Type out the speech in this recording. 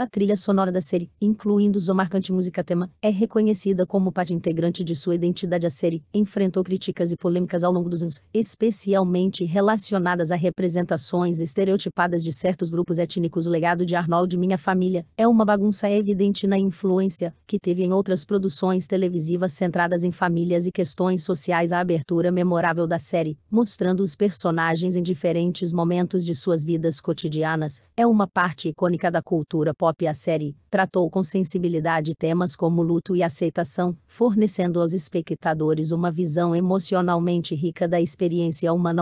A trilha sonora da série, incluindo sua marcante música tema, é reconhecida como parte integrante de sua identidade. A série enfrentou críticas e polêmicas ao longo dos anos, especialmente relacionadas a representações estereotipadas de certos grupos étnicos. O legado de Arnold Minha Família é uma bagunça evidente na influência que teve em outras produções televisivas centradas em famílias e questões sociais. A abertura memorável da série, mostrando os personagens em diferentes momentos de suas vidas cotidianas, é uma parte icônica da cultura pop Pop a série tratou com sensibilidade temas como luto e aceitação, fornecendo aos espectadores uma visão emocionalmente rica da experiência humana.